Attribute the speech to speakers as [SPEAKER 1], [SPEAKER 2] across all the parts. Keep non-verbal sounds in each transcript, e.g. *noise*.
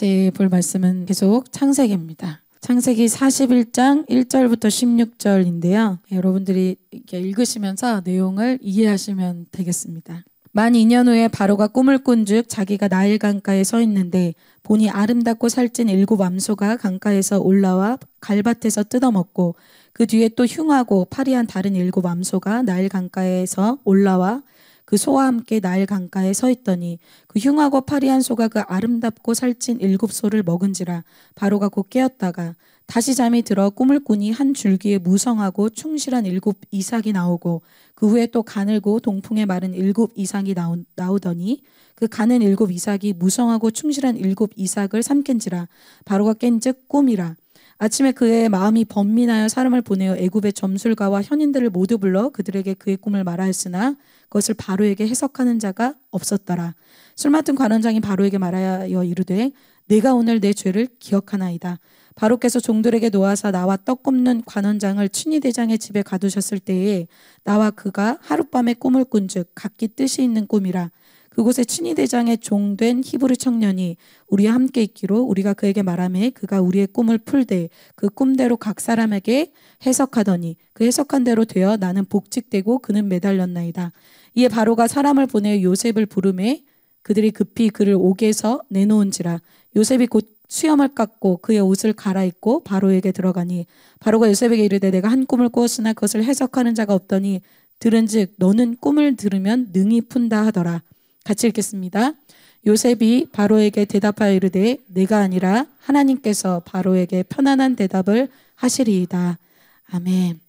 [SPEAKER 1] 같이 볼 말씀은 계속 창세기입니다. 창세기 41장 1절부터 16절인데요. 예, 여러분들이 읽으시면서 내용을 이해하시면 되겠습니다. 만 2년 후에 바로가 꿈을 꾼즉 자기가 나일 강가에 서 있는데 보니 아름답고 살찐 일곱 암소가 강가에서 올라와 갈밭에서 뜯어먹고 그 뒤에 또 흉하고 파리한 다른 일곱 암소가 나일 강가에서 올라와 그 소와 함께 나일 강가에 서 있더니 그 흉하고 파리한 소가 그 아름답고 살찐 일곱 소를 먹은지라 바로가 곧 깨었다가 다시 잠이 들어 꿈을 꾸니 한 줄기에 무성하고 충실한 일곱 이삭이 나오고 그 후에 또 가늘고 동풍에 마른 일곱 이삭이 나오, 나오더니 그 가는 일곱 이삭이 무성하고 충실한 일곱 이삭을 삼킨지라 바로가 깬즉 꿈이라 아침에 그의 마음이 번민하여 사람을 보내어 애굽의 점술가와 현인들을 모두 불러 그들에게 그의 꿈을 말하였으나 그것을 바로에게 해석하는 자가 없었더라. 술 맡은 관원장이 바로에게 말하여 이르되 내가 오늘 내 죄를 기억하나이다. 바로께서 종들에게 놓아서 나와 떡 굽는 관원장을 친위 대장의 집에 가두셨을 때에 나와 그가 하룻밤에 꿈을 꾼즉 각기 뜻이 있는 꿈이라 그곳에 친위대장에 종된 히브리 청년이 우리와 함께 있기로 우리가 그에게 말하매 그가 우리의 꿈을 풀되 그 꿈대로 각 사람에게 해석하더니 그 해석한 대로 되어 나는 복직되고 그는 매달렸나이다. 이에 바로가 사람을 보내 요셉을 부름에 그들이 급히 그를 옥에서 내놓은지라 요셉이 곧 수염을 깎고 그의 옷을 갈아입고 바로에게 들어가니 바로가 요셉에게 이르되 내가 한 꿈을 꾸었으나 그것을 해석하는 자가 없더니 들은즉 너는 꿈을 들으면 능히 푼다 하더라 같이 읽겠습니다. 요셉이 바로에게 대답하여 이르되 내가 아니라 하나님께서 바로에게 편안한 대답을 하시리이다. 아멘.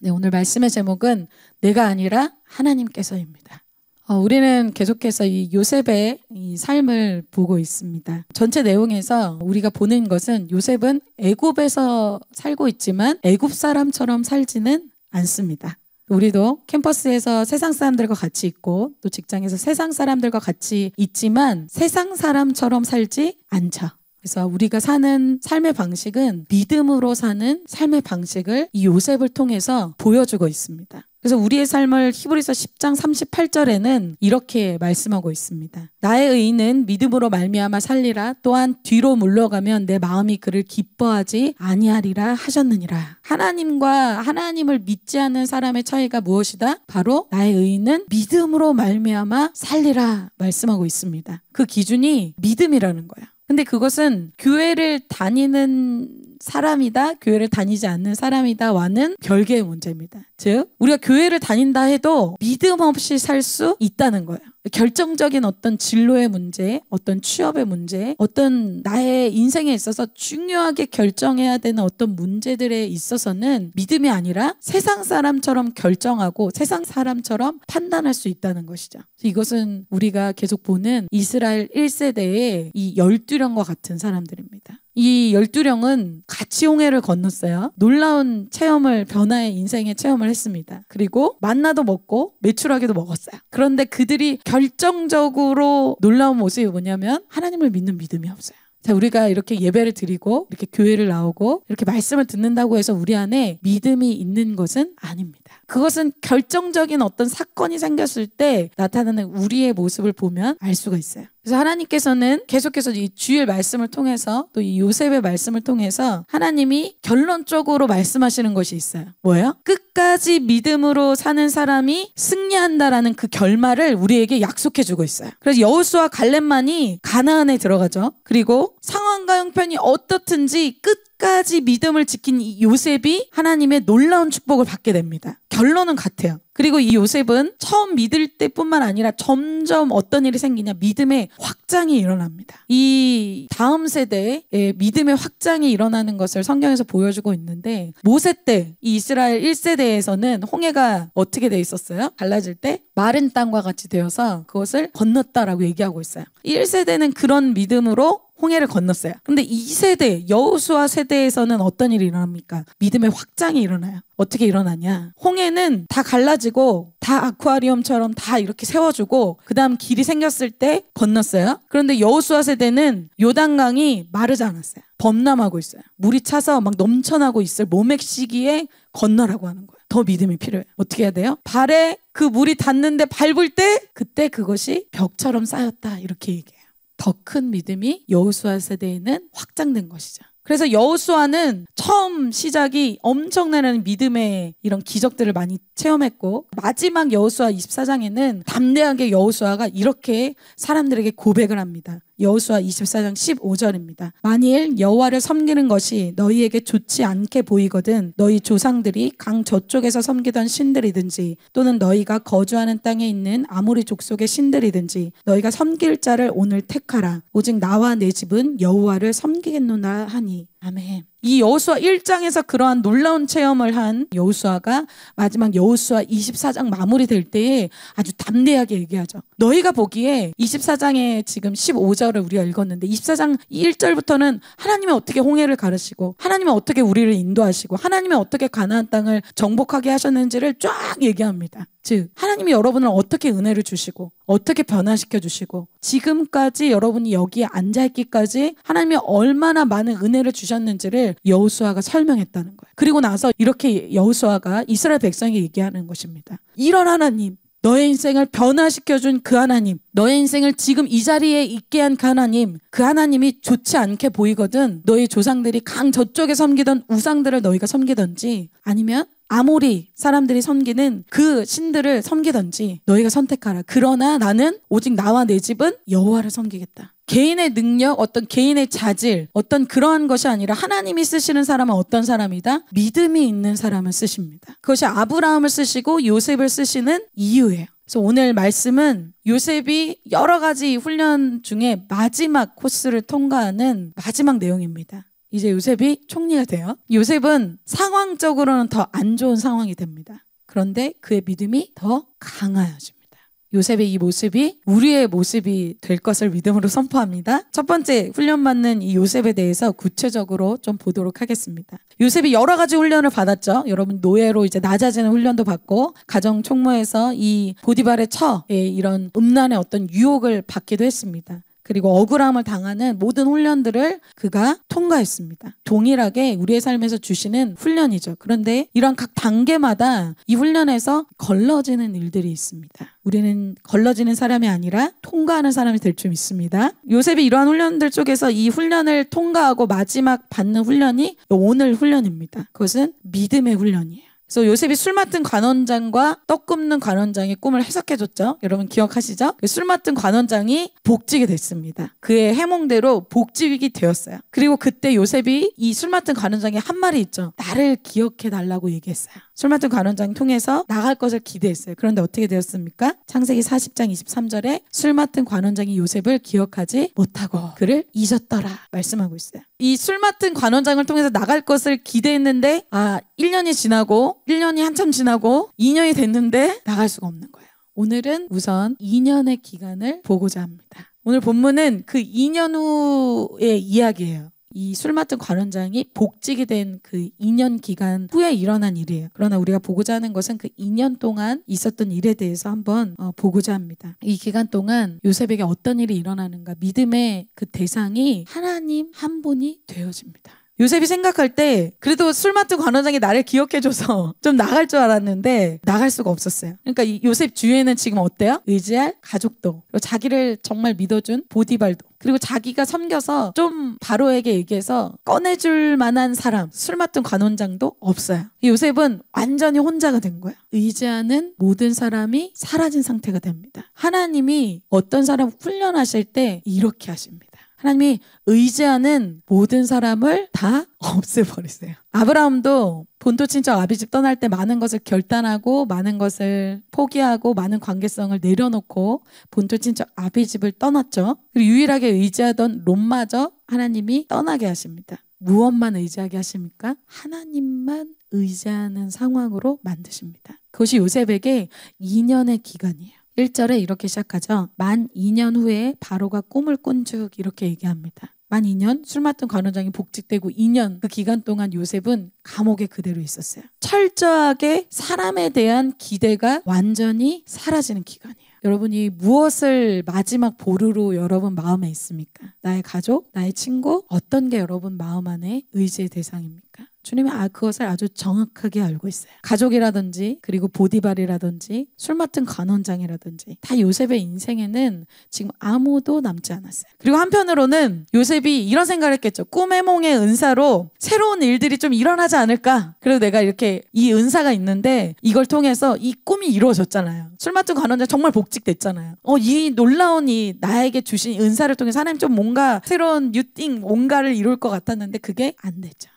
[SPEAKER 1] 네, 오늘 말씀의 제목은 내가 아니라 하나님께서입니다. 어, 우리는 계속해서 이 요셉의 이 삶을 보고 있습니다. 전체 내용에서 우리가 보는 것은 요셉은 애굽에서 살고 있지만 애굽 사람처럼 살지는 않습니다. 우리도 캠퍼스에서 세상 사람들과 같이 있고 또 직장에서 세상 사람들과 같이 있지만 세상 사람처럼 살지 않자. 그래서 우리가 사는 삶의 방식은 믿음으로 사는 삶의 방식을 이 요셉을 통해서 보여주고 있습니다. 그래서 우리의 삶을 히브리서 10장 38절에는 이렇게 말씀하고 있습니다. 나의 의인은 믿음으로 말미암아 살리라 또한 뒤로 물러가면 내 마음이 그를 기뻐하지 아니하리라 하셨느니라. 하나님과 하나님을 믿지 않는 사람의 차이가 무엇이다? 바로 나의 의인은 믿음으로 말미암아 살리라 말씀하고 있습니다. 그 기준이 믿음이라는 거야. 근데 그것은 교회를 다니는 사람이다, 교회를 다니지 않는 사람이다와는 별개의 문제입니다. 즉, 우리가 교회를 다닌다 해도 믿음 없이 살 수 있다는 거예요. 결정적인 어떤 진로의 문제, 어떤 취업의 문제, 어떤 나의 인생에 있어서 중요하게 결정해야 되는 어떤 문제들에 있어서는 믿음이 아니라 세상 사람처럼 결정하고 세상 사람처럼 판단할 수 있다는 것이죠. 이것은 우리가 계속 보는 이스라엘 1세대의 이 열두령과 같은 사람들입니다. 이1 2령은 같이 홍해를 건넜어요. 놀라운 체험을 변화의 인생의 체험을 했습니다. 그리고 만나도 먹고 매출하기도 먹었어요. 그런데 그들이 결정적으로 놀라운 모습이 뭐냐면 하나님을 믿는 믿음이 없어요. 자, 우리가 이렇게 예배를 드리고, 이렇게 교회를 나오고, 이렇게 말씀을 듣는다고 해서 우리 안에 믿음이 있는 것은 아닙니다. 그것은 결정적인 어떤 사건이 생겼을 때 나타나는 우리의 모습을 보면 알 수가 있어요. 그래서 하나님께서는 계속해서 이 주일 말씀을 통해서 또 이 요셉의 말씀을 통해서 하나님이 결론적으로 말씀하시는 것이 있어요. 뭐예요? 끝까지 믿음으로 사는 사람이 승리한다라는 그 결말을 우리에게 약속해 주고 있어요. 그래서 여우수와 갈렙만이 가나안에 들어가죠. 그리고 상황과 형편이 어떻든지 끝 끝까지 믿음을 지킨 이 요셉이 하나님의 놀라운 축복을 받게 됩니다. 결론은 같아요. 그리고 이 요셉은 처음 믿을 때뿐만 아니라 점점 어떤 일이 생기냐 믿음의 확장이 일어납니다. 이 다음 세대의 믿음의 확장이 일어나는 것을 성경에서 보여주고 있는데 모세 때이 이스라엘 1세대에서는 홍해가 어떻게 돼 있었어요? 갈라질 때 마른 땅과 같이 되어서 그것을 건넜다라고 얘기하고 있어요. 1세대는 그런 믿음으로 홍해를 건넜어요. 근데 이 세대 여우수와 세대에서는 어떤 일이 일어납니까? 믿음의 확장이 일어나요. 어떻게 일어나냐? 홍해는 다 갈라지고 다 아쿠아리움처럼 다 이렇게 세워주고 그다음 길이 생겼을 때 건넜어요. 그런데 여우수와 세대는 요단강이 마르지 않았어요. 범람하고 있어요. 물이 차서 막 넘쳐나고 있을 모맥 시기에 건너라고 하는 거예요. 더 믿음이 필요해요. 어떻게 해야 돼요? 발에 그 물이 닿는데 밟을 때 그때 그것이 벽처럼 쌓였다 이렇게 얘기해요. 더큰 믿음이 여우수아 세대에는 확장된 것이죠. 그래서 여호수아는 처음 시작이 엄청나는 믿음의 이런 기적들을 많이 체험했고 마지막 여호수아 24장에는 담대하게 여호수아가 이렇게 사람들에게 고백을 합니다. 여호수아 24장 15절입니다. 만일 여호와를 섬기는 것이 너희에게 좋지 않게 보이거든 너희 조상들이 강 저쪽에서 섬기던 신들이든지 또는 너희가 거주하는 땅에 있는 아무리 족속의 신들이든지 너희가 섬길 자를 오늘 택하라 오직 나와 내 집은 여호와를 섬기겠노나 하니 아멘. 이 여호수아 1장에서 그러한 놀라운 체험을 한 여호수아가 마지막 여호수아 24장 마무리될 때에 아주 담대하게 얘기하죠. 너희가 보기에 24장에 지금 15절을 우리가 읽었는데 24장 1절부터는 하나님이 어떻게 홍해를 가르시고 하나님이 어떻게 우리를 인도하시고 하나님이 어떻게 가나안 땅을 정복하게 하셨는지를 쫙 얘기합니다. 즉 하나님이 여러분을 어떻게 은혜를 주시고 어떻게 변화시켜 주시고 지금까지 여러분이 여기에 앉아 있기까지 하나님이 얼마나 많은 은혜를 주셨는지를 여호수아가 설명했다는 거예요. 그리고 나서 이렇게 여호수아가 이스라엘 백성에게 얘기하는 것입니다. 이런 하나님 너의 인생을 변화시켜준 그 하나님, 너의 인생을 지금 이 자리에 있게 한 그 하나님, 그 하나님이 좋지 않게 보이거든 너희 조상들이 강 저쪽에 섬기던 우상들을 너희가 섬기던지 아니면 아무리 사람들이 섬기는 그 신들을 섬기던지 너희가 선택하라. 그러나 나는 오직 나와 내 집은 여호와를 섬기겠다. 개인의 능력, 어떤 개인의 자질, 어떤 그러한 것이 아니라 하나님이 쓰시는 사람은 어떤 사람이다? 믿음이 있는 사람을 쓰십니다. 그것이 아브라함을 쓰시고 요셉을 쓰시는 이유예요. 그래서 오늘 말씀은 요셉이 여러 가지 훈련 중에 마지막 코스를 통과하는 마지막 내용입니다. 이제 요셉이 총리가 돼요. 요셉은 상황적으로는 더 안 좋은 상황이 됩니다. 그런데 그의 믿음이 더 강하여집니다. 요셉의 이 모습이 우리의 모습이 될 것을 믿음으로 선포합니다. 첫 번째 훈련받는 이 요셉에 대해서 구체적으로 좀 보도록 하겠습니다. 요셉이 여러 가지 훈련을 받았죠. 여러분 노예로 이제 낮아지는 훈련도 받고 가정 총무에서 이 보디발의 처의 예, 이런 음란의 어떤 유혹을 받기도 했습니다. 그리고 억울함을 당하는 모든 훈련들을 그가 통과했습니다. 동일하게 우리의 삶에서 주시는 훈련이죠. 그런데 이런 각 단계마다 이 훈련에서 걸러지는 일들이 있습니다. 우리는 걸러지는 사람이 아니라 통과하는 사람이 될 줄 믿습니다. 요셉이 이러한 훈련들 쪽에서 이 훈련을 통과하고 마지막 받는 훈련이 오늘 훈련입니다. 그것은 믿음의 훈련이에요. 그래서 요셉이 술 맡은 관원장과 떡 굽는 관원장의 꿈을 해석해줬죠. 여러분 기억하시죠? 그 술 맡은 관원장이 복직이 됐습니다. 그의 해몽대로 복직이 되었어요. 그리고 그때 요셉이 이 술 맡은 관원장의 한 말이 있죠. 나를 기억해달라고 얘기했어요. 술 맡은 관원장 통해서 나갈 것을 기대했어요. 그런데 어떻게 되었습니까? 창세기 40장 23절에 술 맡은 관원장이 요셉을 기억하지 못하고 그를 잊었더라 말씀하고 있어요. 이술 맡은 관원장을 통해서 나갈 것을 기대했는데 아 1년이 지나고 1년이 한참 지나고 2년이 됐는데 나갈 수가 없는 거예요. 오늘은 우선 2년의 기간을 보고자 합니다. 오늘 본문은 그 2년 후의 이야기예요. 이술 맡은 관원장이 복직이 된 그 2년 기간 후에 일어난 일이에요. 그러나 우리가 보고자 하는 것은 그 2년 동안 있었던 일에 대해서 한번 어, 보고자 합니다. 이 기간 동안 요셉에게 어떤 일이 일어나는가 믿음의 그 대상이 하나님 한 분이 되어집니다. 요셉이 생각할 때 그래도 술 맡은 관원장이 나를 기억해줘서 *laughs* 좀 나갈 줄 알았는데 나갈 수가 없었어요. 그러니까 요셉 주위에는 지금 어때요? 의지할 가족도 그리고 자기를 정말 믿어준 보디발도 그리고 자기가 섬겨서 좀 바로에게 얘기해서 꺼내줄 만한 사람 술 맡은 관원장도 없어요. 요셉은 완전히 혼자가 된 거야. 의지하는 모든 사람이 사라진 상태가 됩니다. 하나님이 어떤 사람 훈련하실 때 이렇게 하십니다. 하나님이 의지하는 모든 사람을 다 *laughs* 없애버리세요. 아브라함도 본토 친척 아비집 떠날 때 많은 것을 결단하고 많은 것을 포기하고 많은 관계성을 내려놓고 본토 친척 아비집을 떠났죠. 그리고 유일하게 의지하던 롬마저 하나님이 떠나게 하십니다. 무엇만 의지하게 하십니까? 하나님만 의지하는 상황으로 만드십니다. 그것이 요셉에게 2년의 기간이에요. 1절에 이렇게 시작하죠. 만 2년 후에 바로가 꿈을 꾼즉 이렇게 얘기합니다. 만 2년 술 맡은 관원장이 복직되고 2년 그 기간 동안 요셉은 감옥에 그대로 있었어요. 철저하게 사람에 대한 기대가 완전히 사라지는 기간이에요. 여러분이 무엇을 마지막 보루로 여러분 마음에 있습니까? 나의 가족, 나의 친구, 어떤 게 여러분 마음 안에 의지의 대상입니까? 주님이 아, 그것을 아주 정확하게 알고 있어요. 가족이라든지 그리고 보디발이라든지 술 맡은 간원장이라든지 다 요셉의 인생에는 지금 아무도 남지 않았어요. 그리고 한편으로는 요셉이 이런 생각을 했겠죠. 꿈의 몽의 은사로 새로운 일들이 좀 일어나지 않을까. 그래고 내가 이렇게 이 은사가 있는데 이걸 통해서 이 꿈이 이루어졌잖아요. 술 맡은 간원장 정말 복직됐잖아요. 어, 이 놀라운 이 나에게 주신 은사를 통해서 하나님 좀 뭔가 새로운 뉴띵 뭔가를 이룰 것 같았는데 그게 안 됐죠.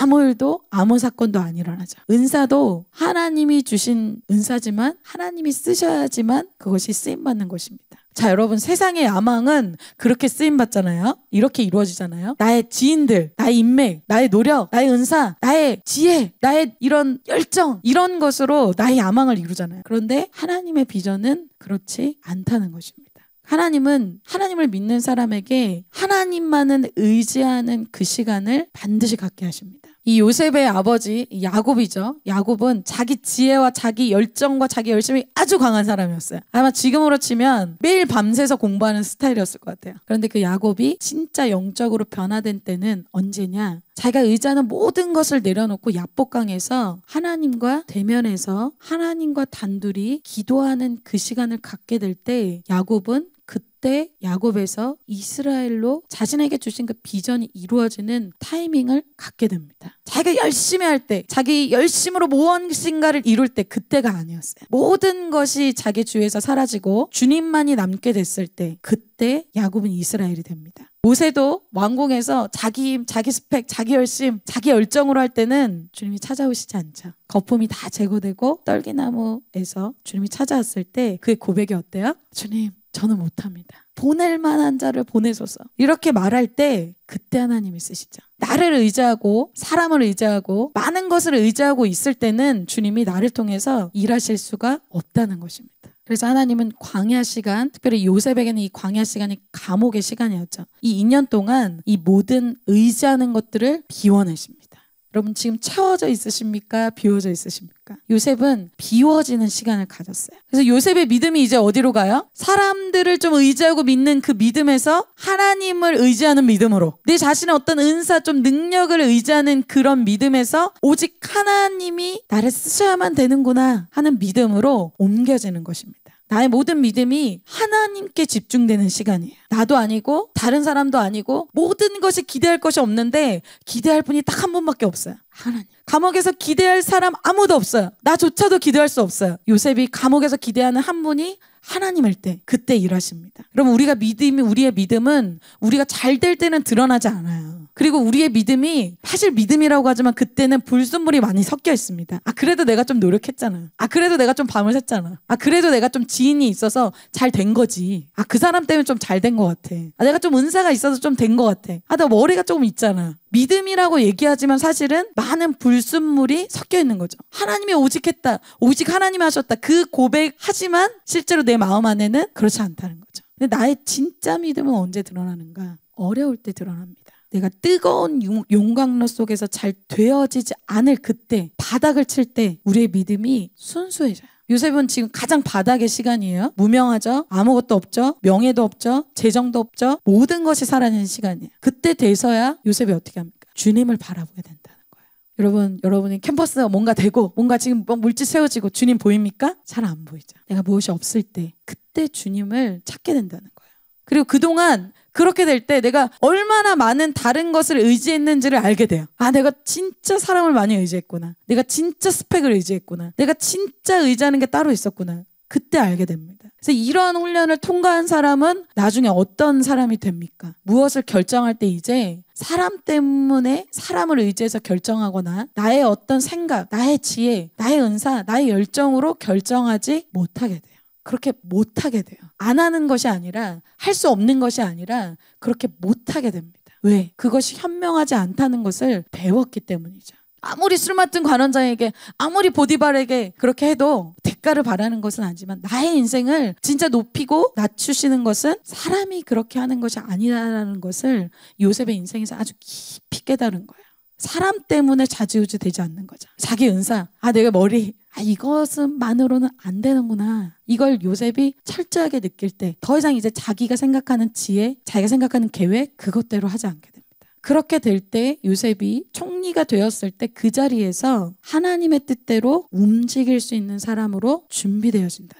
[SPEAKER 1] 아무 일도 아무 사건도 안 일어나죠. 은사도 하나님이 주신 은사지만 하나님이 쓰셔야지만 그것이 쓰임 받는 것입니다. 자, 여러분, 세상의 야망은 그렇게 쓰임받잖아요? 이렇게 이루어지잖아요? 나의 지인들, 나의 인맥, 나의 노력, 나의 은사, 나의 지혜, 나의 이런 열정, 이런 것으로 나의 야망을 이루잖아요. 그런데 하나님의 비전은 그렇지 않다는 것입니다. 하나님은 하나님을 믿는 사람에게 하나님만은 의지하는 그 시간을 반드시 갖게 하십니다. 이 요셉의 아버지 야곱이죠. 야곱은 자기 지혜와 자기 열정과 자기 열심이 아주 강한 사람이었어요. 아마 지금으로 치면 매일 밤새서 공부하는 스타일이었을 것 같아요. 그런데 그 야곱이 진짜 영적으로 변화된 때는 언제냐? 자기가 의지하는 모든 것을 내려놓고 야복강에서 하나님과 대면해서 하나님과 단둘이 기도하는 그 시간을 갖게 될 때 야곱은 그때 야곱에서 이스라엘로 자신에게 주신 그 비전이 이루어지는 타이밍을 갖게 됩니다. 자기가 열심히 할 때, 자기 열심으로 무엇인가를 이룰 때 그때가 아니었어요. 모든 것이 자기 주에서 사라지고 주님만이 남게 됐을 때 그때 야곱은 이스라엘이 됩니다. 모세도 왕궁에서 자기 힘, 자기 스펙, 자기 열심, 자기 열정으로 할 때는 주님이 찾아오시지 않죠. 거품이 다 제거되고 떨기나무에서 주님이 찾아왔을 때그 고백이 어때요? 주님, 저는 못합니다. 보낼 만한 자를 보내소서. 이렇게 말할 때 그때 하나님이 쓰시죠. 나를 의지하고 사람을 의지하고 많은 것을 의지하고 있을 때는 주님이 나를 통해서 일하실 수가 없다는 것입니다. 그래서 하나님은 광야 시간, 특별히 요셉에게는 이 광야 시간이 감옥의 시간이었죠. 이 2년 동안 이 모든 의지하는 것들을 비워내십니다. 여러분 지금 채워져 있으십니까? 비워져 있으십니까? 요셉은 비워지는 시간을 가졌어요. 그래서 요셉의 믿음이 이제 어디로 가요? 사람들을 좀 의지하고 믿는 그 믿음에서 하나님을 의지하는 믿음으로 내 자신의 어떤 은사 좀 능력을 의지하는 그런 믿음에서 오직 하나님이 나를 쓰셔야만 되는구나 하는 믿음으로 옮겨지는 것입니다. 나의 모든 믿음이 하나님께 집중되는 시간이에요. 나도 아니고 다른 사람도 아니고 모든 것이 기대할 것이 없는데 기대할 분이 딱 한 분밖에 없어요. 하나님. 감옥에서 기대할 사람 아무도 없어요. 나조차도 기대할 수 없어요. 요셉이 감옥에서 기대하는 한 분이 하나님일 때 그때 일하십니다. 그럼 우리가 믿음이 우리의 믿음은 우리가 잘 될 때는 드러나지 않아요. 그리고 우리의 믿음이 사실 믿음이라고 하지만 그때는 불순물이 많이 섞여 있습니다. 아 그래도 내가 좀 노력했잖아. 아 그래도 내가 좀 밤을 샜잖아. 아 그래도 내가 좀 지인이 있어서 잘 된 거지. 아 그 사람 때문에 좀 잘 된 것 같아. 아 내가 좀 은사가 있어서 좀 된 것 같아. 아 나 머리가 조금 있잖아. 믿음이라고 얘기하지만 사실은 많은 불순물이 섞여 있는 거죠. 하나님이 오직 했다. 오직 하나님이 하셨다. 그 고백 하지만 실제로 내 마음 안에는 그렇지 않다는 거죠. 근데 나의 진짜 믿음은 언제 드러나는가? 어려울 때 드러납니다. 내가 뜨거운 용광로 속에서 잘 되어지지 않을 그때 바닥을 칠 때 우리의 믿음이 순수해져요. 요셉은 지금 가장 바닥의 시간이에요. 무명하죠. 아무것도 없죠. 명예도 없죠. 재정도 없죠. 모든 것이 사라지는 시간이에요. 그때 돼서야 요셉이 어떻게 합니까? 주님을 바라보게 된다는 거예요. 여러분, 여러분이 캠퍼스가 뭔가 되고 뭔가 지금 물질 세워지고 주님 보입니까? 잘 안 보이죠. 내가 무엇이 없을 때 그때 주님을 찾게 된다는 거예요. 그리고 그동안 그렇게 될 때 내가 얼마나 많은 다른 것을 의지했는지를 알게 돼요. 아, 내가 진짜 사람을 많이 의지했구나. 내가 진짜 스펙을 의지했구나. 내가 진짜 의지하는 게 따로 있었구나. 그때 알게 됩니다. 그래서 이러한 훈련을 통과한 사람은 나중에 어떤 사람이 됩니까? 무엇을 결정할 때 이제 사람 때문에 사람을 의지해서 결정하거나 나의 어떤 생각, 나의 지혜, 나의 은사, 나의 열정으로 결정하지 못하게 돼요. 그렇게 못하게 돼요. 안 하는 것이 아니라 할 수 없는 것이 아니라 그렇게 못하게 됩니다. 왜? 그것이 현명하지 않다는 것을 배웠기 때문이죠. 아무리 술 맡은 관원장에게 아무리 보디발에게 그렇게 해도 대가를 바라는 것은 아니지만 나의 인생을 진짜 높이고 낮추시는 것은 사람이 그렇게 하는 것이 아니라는 것을 요셉의 인생에서 아주 깊이 깨달은 거예요. 사람 때문에 자지우지 되지 않는 거죠. 자기 은사, 아, 내가 머리 아, 이것만으로는 은안 되는구나. 이걸 요셉이 철저하게 느낄 때 더 이상 이제 자기가 생각하는 지혜, 자기가 생각하는 계획 그것대로 하지 않게 됩니다. 그렇게 될 때 요셉이 총리가 되었을 때 그 자리에서 하나님의 뜻대로 움직일 수 있는 사람으로 준비되어진다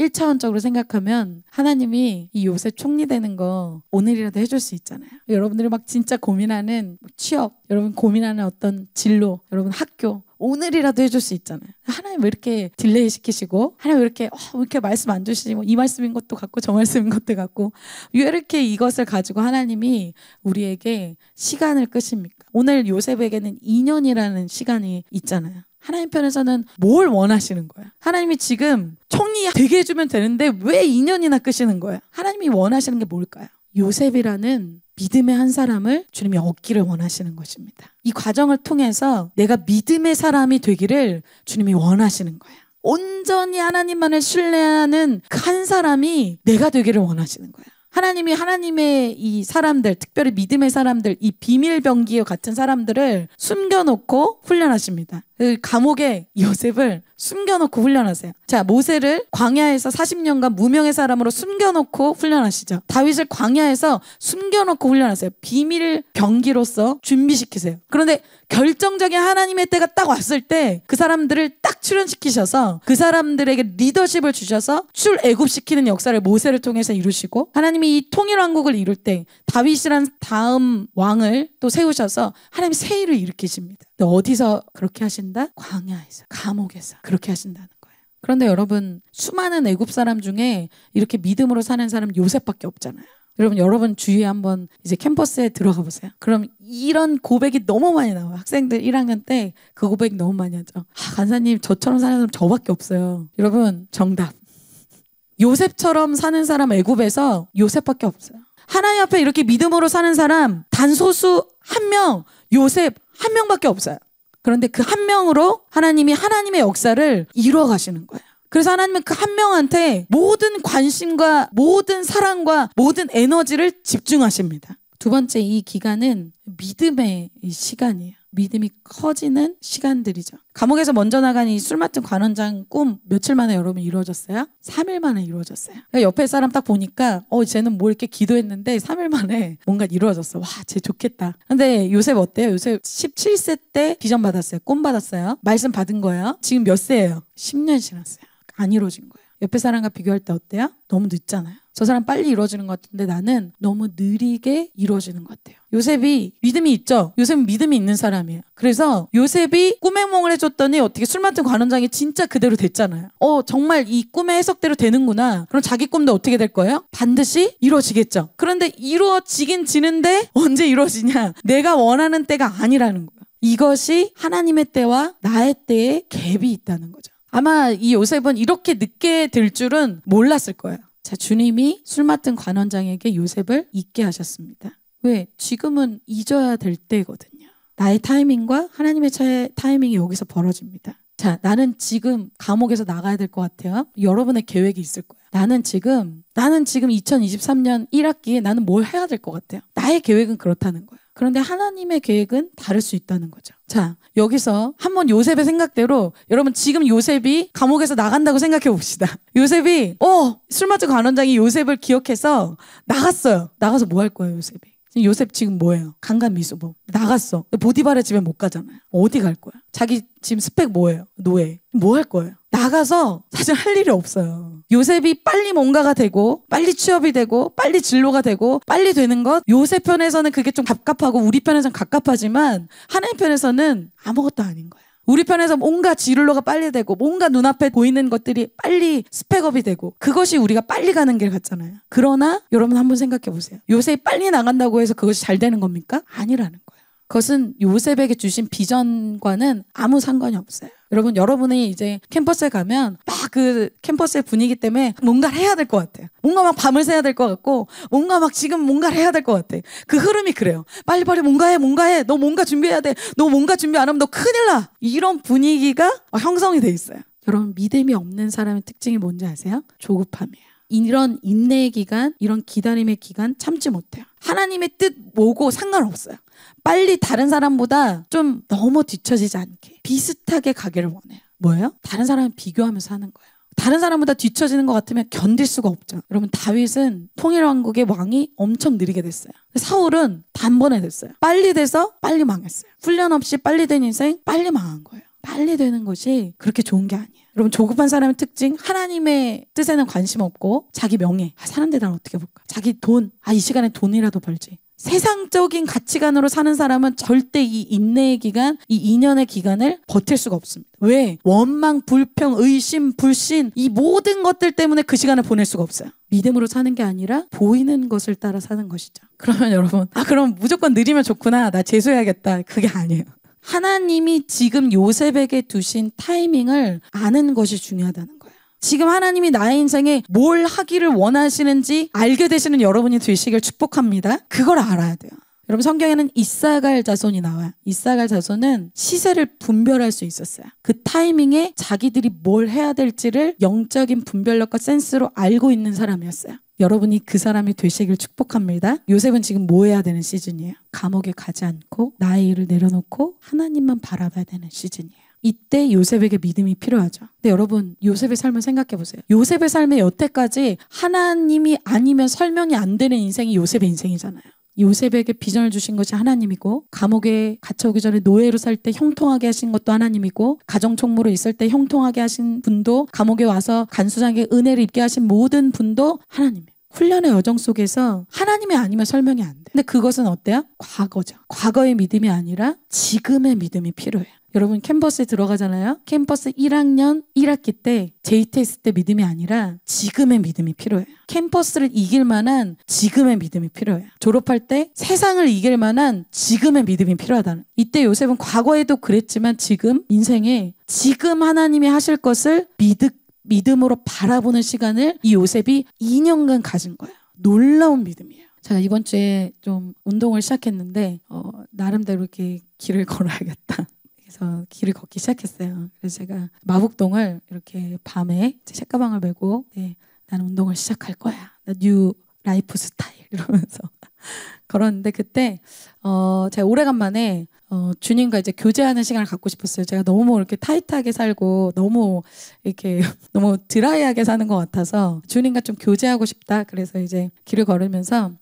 [SPEAKER 1] 1차원적으로 생각하면 하나님이 이 요새 총리 되는 거 오늘이라도 해줄 수 있잖아요. 여러분들이 막 진짜 고민하는 취업, 여러분 고민하는 어떤 진로, 여러분 학교, 오늘이라도 해줄 수 있잖아요. 하나님 왜 이렇게 딜레이 시키시고, 하나님 왜 이렇게, 어, 왜 이렇게 말씀 안 주시지, 뭐, 이 말씀인 것도 같고, 저 말씀인 것도 같고, 왜 이렇게 이것을 가지고 하나님이 우리에게 시간을 끄십니까? 오늘 요셉에게는 2년이라는 시간이 있잖아요. 하나님 편에서는 뭘 원하시는 거야? 하나님이 지금 총리 되게 해주면 되는데 왜 2년이나 끄시는 거야? 하나님이 원하시는 게 뭘까요? 요셉이라는 믿음의 한 사람을 주님이 얻기를 원하시는 것입니다. 이 과정을 통해서 내가 믿음의 사람이 되기를 주님이 원하시는 거야. 온전히 하나님만을 신뢰하는 한 사람이 내가 되기를 원하시는 거야. 하나님이 하나님의 이 사람들, 특별히 믿음의 사람들, 이 비밀 병기와 같은 사람들을 숨겨놓고 훈련하십니다. 그 감옥에 요셉을 숨겨놓고 훈련하세요. 자, 모세를 광야에서 40년간 무명의 사람으로 숨겨놓고 훈련하시죠. 다윗을 광야에서 숨겨놓고 훈련하세요. 비밀 병기로서 준비시키세요. 그런데 결정적인 하나님의 때가 딱 왔을 때 그 사람들을 딱 출연시키셔서 그 사람들에게 리더십을 주셔서 출애굽시키는 역사를 모세를 통해서 이루시고 하나님이 이 통일왕국을 이룰 때 다윗이란 다음 왕을 또 세우셔서 하나님 새일을 일으키십니다. 어디서 그렇게 하신다? 광야에서, 감옥에서 그렇게 하신다는 거예요. 그런데 여러분 수많은 애굽 사람 중에 이렇게 믿음으로 사는 사람 요셉밖에 없잖아요. 여러분 여러분 주위에 한번 이제 캠퍼스에 들어가 보세요. 그럼 이런 고백이 너무 많이 나와요. 학생들 1학년 때 그 고백 너무 많이 하죠. 아, 간사님 저처럼 사는 사람 저밖에 없어요. 여러분 정답. 요셉처럼 사는 사람 애굽에서 요셉밖에 없어요. 하나님 앞에 이렇게 믿음으로 사는 사람 단소수 한 명 요셉 한 명밖에 없어요. 그런데 그 한 명으로 하나님이 하나님의 역사를 이뤄 가시는 거예요. 그래서 하나님은 그 한 명한테 모든 관심과 모든 사랑과 모든 에너지를 집중하십니다. 두 번째 이 기간은 믿음의 시간이에요. 믿음이 커지는 시간들이죠. 감옥에서 먼저 나간 이 술 맡은 관원장 꿈 며칠 만에 여러분 이루어졌어요? 3일 만에 이루어졌어요. 그러니까 옆에 사람 딱 보니까 어 쟤는 뭐 이렇게 기도했는데 3일 만에 뭔가 이루어졌어. 와 쟤 좋겠다. 근데 요셉 어때요? 요셉 17세 때비전 받았어요. 꿈 받았어요. 말씀 받은 거예요. 지금 몇 세예요? 10년 지났어요. 안 이루어진 거예요. 옆에 사람과 비교할 때 어때요? 너무 늦잖아요. 저 사람 빨리 이루어지는 것 같은데 나는 너무 느리게 이루어지는 것 같아요. 요셉이 믿음이 있죠. 요셉은 믿음이 있는 사람이에요. 그래서 요셉이 꿈의 몽을 해줬더니 어떻게 술 맡은 관원장이 진짜 그대로 됐잖아요. 어 정말 이 꿈의 해석대로 되는구나. 그럼 자기 꿈도 어떻게 될 거예요? 반드시 이루어지겠죠. 그런데 이루어지긴 지는데 언제 이루어지냐? 내가 원하는 때가 아니라는 거예요. 이것이 하나님의 때와 나의 때의 갭이 있다는 거죠. 아마 이 요셉은 이렇게 늦게 될 줄은 몰랐을 거예요. 자, 주님이 술 맡은 관원장에게 요셉을 잊게 하셨습니다. 왜? 지금은 잊어야 될 때거든요. 나의 타이밍과 하나님의 차의 타이밍이 여기서 벌어집니다. 자, 나는 지금 감옥에서 나가야 될 것 같아요. 여러분의 계획이 있을 거예요. 나는 지금, 나는 지금 2023년 1학기에 나는 뭘 해야 될 것 같아요. 나의 계획은 그렇다는 거예요. 그런데 하나님의 계획은 다를 수 있다는 거죠. 자, 여기서 한번 요셉의 생각대로 여러분 지금 요셉이 감옥에서 나간다고 생각해 봅시다. *laughs* 요셉이 어, 술 마시고 간원장이 요셉을 기억해서 나갔어요. 나가서 뭐 할 거예요, 요셉이? 요셉 지금 뭐예요? 강간미수범. 뭐 나갔어. 보디바의 집에 못 가잖아요. 어디 갈 거야? 자기 지금 스펙 뭐예요? 노예. 뭐 할 거예요? 나가서 사실 할 일이 없어요. 요셉이 빨리 뭔가가 되고, 빨리 취업이 되고, 빨리 진로가 되고, 빨리 되는 것. 요셉 편에서는 그게 좀 갑갑하고, 우리 편에서는 갑갑하지만, 하나님 편에서는 아무것도 아닌 거예요 우리 편에서 뭔가 지진러가 빨리 되고 뭔가 눈앞에 보이는 것들이 빨리 스펙업이 되고 그것이 우리가 빨리 가는 길 같잖아요. 그러나 여러분 한번 생각해 보세요. 요새 빨리 나간다고 해서 그것이 잘 되는 겁니까? 아니라는 거예요. 그것은 요셉에게 주신 비전과는 아무 상관이 없어요. 여러분, 여러분이 이제 캠퍼스에 가면 막 그 캠퍼스의 분위기 때문에 뭔가를 해야 될 것 같아요. 뭔가 막 밤을 새야 될 것 같고, 뭔가 막 지금 뭔가를 해야 될 것 같아. 그 흐름이 그래요. 빨리 빨리 뭔가 해, 뭔가 해. 너 뭔가 준비해야 돼. 너 뭔가 준비 안 하면 너 큰일 나. 이런 분위기가 형성이 돼 있어요. 여러분, 믿음이 없는 사람의 특징이 뭔지 아세요? 조급함이에요. 이런 인내의 기간, 이런 기다림의 기간 참지 못해요. 하나님의 뜻 뭐고 상관없어요. 빨리 다른 사람보다 좀 너무 뒤처지지 않게 비슷하게 가기를 원해요. 뭐예요? 다른 사람 비교하면서 하는 거예요. 다른 사람보다 뒤처지는 것 같으면 견딜 수가 없죠. 여러분 다윗은 통일 왕국의 왕이 엄청 느리게 됐어요. 사울은 단번에 됐어요. 빨리 돼서 빨리 망했어요. 훈련 없이 빨리 된 인생 빨리 망한 거예요. 빨리 되는 것이 그렇게 좋은 게 아니에요. 여러분 조급한 사람의 특징 하나님의 뜻에는 관심 없고 자기 명예 아, 사는 데난 어떻게 볼까 자기 돈아 이 시간에 돈이라도 벌지 세상적인 가치관으로 사는 사람은 절대 이 인내의 기간, 이 인연의 기간을 버틸 수가 없습니다. 왜? 원망, 불평, 의심, 불신, 이 모든 것들 때문에 그 시간을 보낼 수가 없어요. 믿음으로 사는 게 아니라 보이는 것을 따라 사는 것이죠. 그러면 여러분, 아, 그럼 무조건 느리면 좋구나. 나 재수해야겠다. 그게 아니에요. 하나님이 지금 요셉에게 두신 타이밍을 아는 것이 중요하다는 거예요. 지금 하나님이 나의 인생에 뭘 하기를 원하시는지 알게 되시는 여러분이 되시길 축복합니다. 그걸 알아야 돼요. 여러분 성경에는 이사갈 자손이 나와요. 이사갈 자손은 시세를 분별할 수 있었어요. 그 타이밍에 자기들이 뭘 해야 될지를 영적인 분별력과 센스로 알고 있는 사람이었어요. 여러분이 그 사람이 되시길 축복합니다. 요셉은 지금 뭐 해야 되는 시즌이에요? 감옥에 가지 않고 나의 일을 내려놓고 하나님만 바라봐야 되는 시즌이에요. 이때 요셉에게 믿음이 필요하죠. 근데 여러분, 요셉의 삶을 생각해 보세요. 요셉의 삶에 여태까지 하나님이 아니면 설명이 안 되는 인생이 요셉의 인생이잖아요. 요셉에게 비전을 주신 것이 하나님이고 감옥에 갇혀오기 전에 노예로 살 때 형통하게 하신 것도 하나님이고 가정총무로 있을 때 형통하게 하신 분도 감옥에 와서 간수장에게 은혜를 입게 하신 모든 분도 하나님 훈련의 여정 속에서 하나님이 아니면 설명이 안 돼. 근데 그것은 어때요? 과거죠. 과거의 믿음이 아니라 지금의 믿음이 필요해요. 여러분 캠퍼스에 들어가잖아요. 캠퍼스 1학년 1학기 때 JTS 때 믿음이 아니라 지금의 믿음이 필요해요. 캠퍼스를 이길 만한 지금의 믿음이 필요해요. 졸업할 때 세상을 이길 만한 지금의 믿음이 필요하다는. 이때 요셉은 과거에도 그랬지만 지금 인생에 지금 하나님이 하실 것을 믿을 믿음으로 바라보는 시간을 이 요셉이 2년간 가진 거예요. 놀라운 믿음이에요. 제가 이번 주에 좀 운동을 시작했는데 어, 나름대로 이렇게 길을 *laughs* 걸어야겠다. 그래서 길을 걷기 시작했어요. 그래서 제가 마북동을 이렇게 밤에 책가방을 메고 네, 나는 운동을 시작할 거야. 뉴 라이프 스타일 *laughs* 이러면서 *laughs* 걸었는데 그때 어, 제가 오래간만에 어, 주님과 이제 교제하는 시간을 갖고 싶었어요. 제가 너무 이렇게 타이트하게 살고 너무 이렇게 *laughs* 너무 드라이하게 사는 것 같아서 주님과 좀 교제하고 싶다. 그래서 이제 길을 걸으면서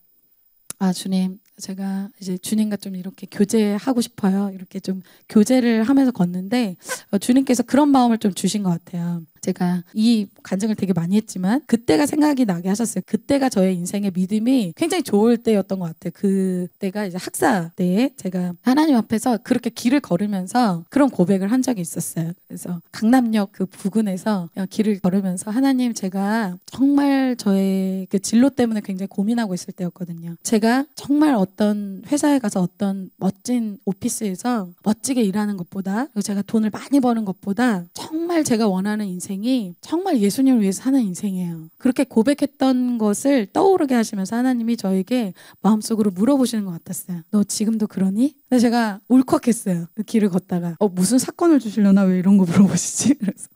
[SPEAKER 1] 아 주님 제가 이제 주님과 좀 이렇게 교제하고 싶어요. 이렇게 좀 교제를 하면서 걷는데 어, 주님께서 그런 마음을 좀 주신 것 같아요. 제가 이 간증을 되게 많이 했지만 그때가 생각이 나게 하셨어요. 그때가 저의 인생의 믿음이 굉장히 좋을 때였던 것 같아요. 그때가 이제 학사 때에 제가 하나님 앞에서 그렇게 길을 걸으면서 그런 고백을 한 적이 있었어요. 그래서 강남역 그 부근에서 길을 걸으면서 하나님 제가 정말 저의 그 진로 때문에 굉장히 고민하고 있을 때였거든요. 제가 정말 어떤 회사에 가서 어떤 멋진 오피스에서 멋지게 일하는 것보다 제가 돈을 많이 버는 것보다 정말 제가 원하는 인생 인생이 정말 예수님을 위해서 사는 인생이에요. 그렇게 고백했던 것을 떠오르게 하시면서 하나님이 저에게 마음속으로 물어보시는 것 같았어요. 너 지금도 그러니? 근데 제가 울컥했어요. 그 길을 걷다가 어 무슨 사건을 주시려나 왜 이런 거 물어보시지? *laughs* 그래서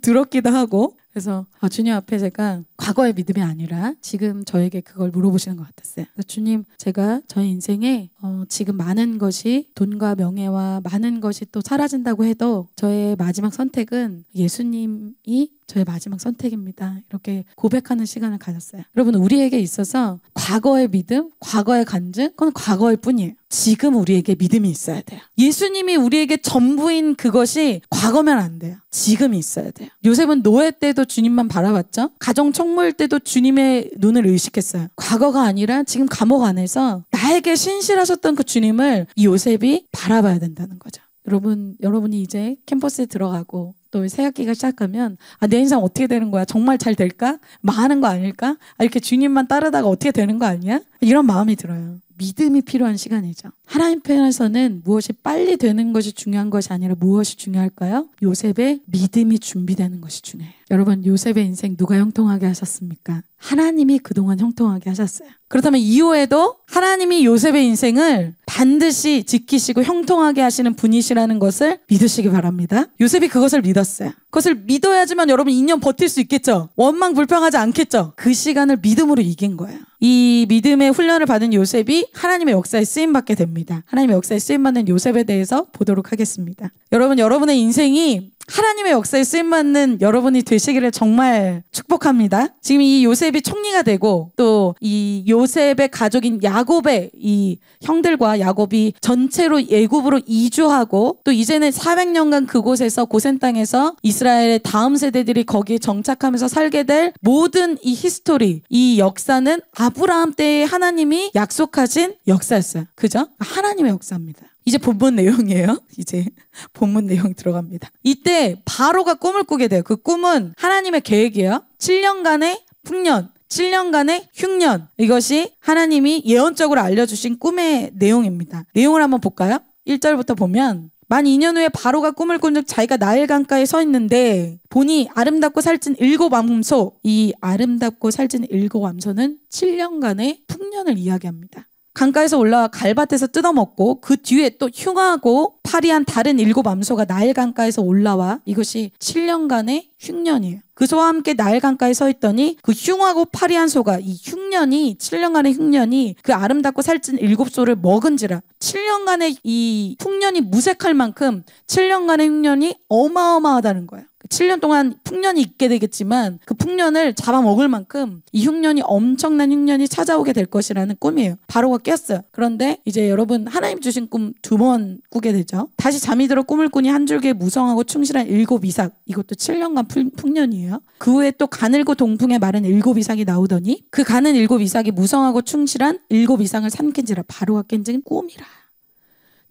[SPEAKER 1] 좀더기도 하고 그래서 아, 주님 앞에 제가 과거의 믿음이 아니라 지금 저에게 그걸 물어보시는 것 같았어요. 주님, 제가 저의 인생에 어, 지금 많은 것이 돈과 명예와 많은 것이 또 사라진다고 해도 저의 마지막 선택은 예수님이 저의 마지막 선택입니다. 이렇게 고백하는 시간을 가졌어요. 여러분, 우리에게 있어서 과거의 믿음, 과거의 간증, 그건 과거일 뿐이에요. 지금 우리에게 믿음이 있어야 돼요. 예수님이 우리에게 전부인 그것이 과거면 안 돼요. 지금이 있어야 돼요. 요셉은 노예 때도 주님만 바라봤죠. 가정 총무일 때도 주님의 눈을 의식했어요. 과거가 아니라 지금 감옥 안에서 나에게 신실하셨던 그 주님을 요셉이 바라봐야 된다는 거죠. 여러분, 여러분이 이제 캠퍼스에 들어가고 또새 학기가 시작하면 아, 내 인생 어떻게 되는 거야? 정말 잘 될까? 많은 거 아닐까? 아, 이렇게 주님만 따르다가 어떻게 되는 거 아니야? 이런 마음이 들어요. 믿음이 필요한 시간이죠. 하나님 편에서는 무엇이 빨리 되는 것이 중요한 것이 아니라 무엇이 중요할까요? 요셉의 믿음이 준비되는 것이 중요해요. 여러분 요셉의 인생 누가 형통하게 하셨습니까? 하나님이 그동안 형통하게 하셨어요. 그렇다면 이후에도 하나님이 요셉의 인생을 반드시 지키시고 형통하게 하시는 분이시라는 것을 믿으시기 바랍니다. 요셉이 그것을 믿었어요. 그것을 믿어야지만 여러분 2년 버틸 수 있겠죠. 원망 불평하지 않겠죠. 그 시간을 믿음으로 이긴 거예요. 이 믿음의 훈련을 받은 요셉이 하나님의 역사에 쓰임 받게 됩니다. 하나님의 역사에 쓰임 받는 요셉에 대해서 보도록 하겠습니다. 여러분 여러분의 인생이 하나님의 역사에 쓰임받는 여러분이 되시기를 정말 축복합니다. 지금 이 요셉이 총리가 되고 또 이 요셉의 가족인 야곱의 이 형들과 야곱이 전체로 예굽으로 이주하고 또 이제는 400년간 그곳에서 고센 땅에서 이스라엘의 다음 세대들이 거기에 정착하면서 살게 될 모든 이 히스토리, 이 역사는 아브라함 때에 하나님이 약속하신 역사였어요. 그죠? 하나님의 역사입니다. 이제 본문 내용이에요. *laughs* 이제 본문 내용 들어갑니다. 이때 바로가 꿈을 꾸게 돼요. 그 꿈은 하나님의 계획이에요. 7년간의 풍년, 7년간의 흉년. 이것이 하나님이 예언적으로 알려주신 꿈의 내용입니다. 내용을 한번 볼까요? 1절부터 보면 만 2년 후에 바로가 꿈을 꾼즉 자기가 나일 강가에 서 있는데 보니 아름답고 살찐 일곱 암소 이 아름답고 살찐 일곱 암소는 7년간의 풍년을 이야기합니다. 강가에서 올라와 갈밭에서 뜯어먹고 그 뒤에 또 흉하고 파리한 다른 일곱 암소가 나일 강가에서 올라와 이것이 7년간의 흉년이에요. 그 소와 함께 나일 강가에 서 있더니 그 흉하고 파리한 소가 이 흉년이 7년간의 흉년이 그 아름답고 살찐 일곱 소를 먹은지라 7년간의 이 흉년이 무색할 만큼 7년간의 흉년이 어마어마하다는 거예요. 7년 그 동안 풍년이 있게 되겠지만 그 풍년을 잡아먹을 만큼 이 흉년이 엄청난 흉년이 찾아오게 될 것이라는 꿈이에요. 바로가 깼어요. 그런데 이제 여러분 하나님 주신 꿈 두 번 꾸게 되죠. 그렇죠? 다시 잠이 들어 꿈을 꾸니 한 줄기에 무성하고 충실한 일곱 이삭. 이것도 7년간 풍년이에요. 그 후에 또 가늘고 동풍에 마른 일곱 이삭이 나오더니 그 가는 일곱 이삭이 무성하고 충실한 일곱 이상을 삼킨지라 바로가 깬 즉은 꿈이라.